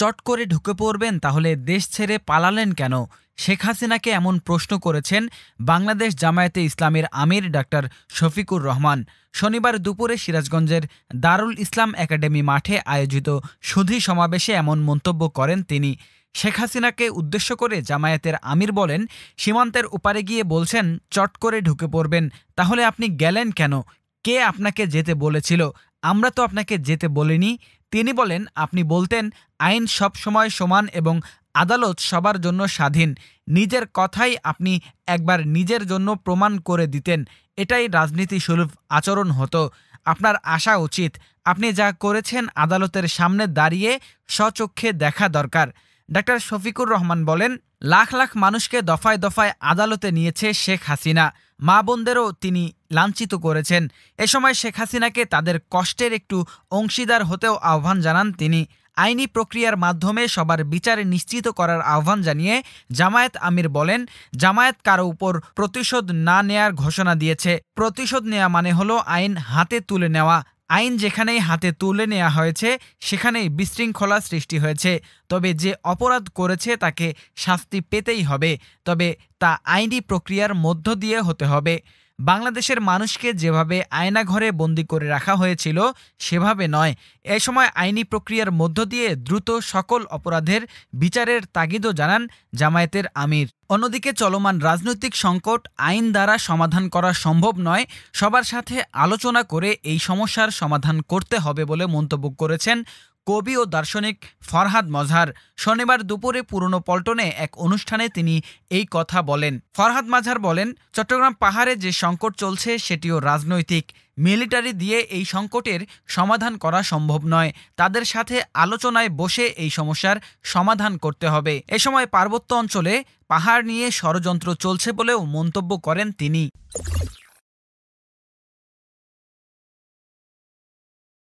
চট করে ঢুকে পড়বেন তাহলে দেশ ছেড়ে পালালেন কেন শেখ হাসিনাকে এমন প্রশ্ন করেছেন বাংলাদেশ জামায়াতে ইসলামের আমির ডাক্তার শফিকুর রহমান শনিবার দুপুরে সিরাজগঞ্জের দারুল ইসলাম একাডেমি মাঠে আয়োজিত সুধি সমাবেশে এমন মন্তব্য করেন তিনি শেখ হাসিনাকে উদ্দেশ্য করে জামায়াতের আমির বলেন সীমান্তের উপারে গিয়ে বলছেন চট করে ঢুকে পড়বেন তাহলে আপনি গেলেন কেন কে আপনাকে যেতে বলেছিল আমরা তো আপনাকে যেতে বলিনি তিনি বলেন আপনি বলতেন আইন সবসময় সমান এবং আদালত সবার জন্য স্বাধীন নিজের কথাই আপনি একবার নিজের জন্য প্রমাণ করে দিতেন এটাই রাজনীতি সুলভ আচরণ হতো আপনার আশা উচিত আপনি যা করেছেন আদালতের সামনে দাঁড়িয়ে স্বচক্ষে দেখা দরকার ডাক্তার শফিকুর রহমান বলেন লাখ লাখ মানুষকে দফায় দফায় আদালতে নিয়েছে শেখ হাসিনা মা বোনদেরও তিনি লাঞ্ছিত করেছেন এ সময় শেখ হাসিনাকে তাদের কষ্টের একটু অংশীদার হতেও আহ্বান জানান তিনি আইনি প্রক্রিয়ার মাধ্যমে সবার বিচার নিশ্চিত করার আহ্বান জানিয়ে জামায়াত আমির বলেন জামায়াত কারো উপর প্রতিশোধ না নেয়ার ঘোষণা দিয়েছে প্রতিশোধ নেয়া মানে হলো আইন হাতে তুলে নেওয়া আইন যেখানেই হাতে তুলে নেওয়া হয়েছে সেখানেই বিশৃঙ্খলা সৃষ্টি হয়েছে তবে যে অপরাধ করেছে তাকে শাস্তি পেতেই হবে তবে তা আইনি প্রক্রিয়ার মধ্য দিয়ে হতে হবে বাংলাদেশের মানুষকে যেভাবে আয়নাঘরে বন্দি করে রাখা হয়েছিল সেভাবে নয় এ সময় আইনি প্রক্রিয়ার মধ্য দিয়ে দ্রুত সকল অপরাধের বিচারের তাগিদও জানান জামায়াতের আমির অন্যদিকে চলমান রাজনৈতিক সংকট আইন দ্বারা সমাধান করা সম্ভব নয় সবার সাথে আলোচনা করে এই সমস্যার সমাধান করতে হবে বলে মন্তব্য করেছেন কবি ও দার্শনিক ফরহাদ মজহার শনিবার দুপুরে পুরনো পল্টনে এক অনুষ্ঠানে তিনি এই কথা বলেন ফরহাদ মাঝার বলেন চট্টগ্রাম পাহাড়ে যে সংকট চলছে সেটিও রাজনৈতিক মিলিটারি দিয়ে এই সংকটের সমাধান করা সম্ভব নয় তাদের সাথে আলোচনায় বসে এই সমস্যার সমাধান করতে হবে এ সময় পার্বত্য অঞ্চলে পাহাড় নিয়ে ষড়যন্ত্র চলছে বলেও মন্তব্য করেন তিনি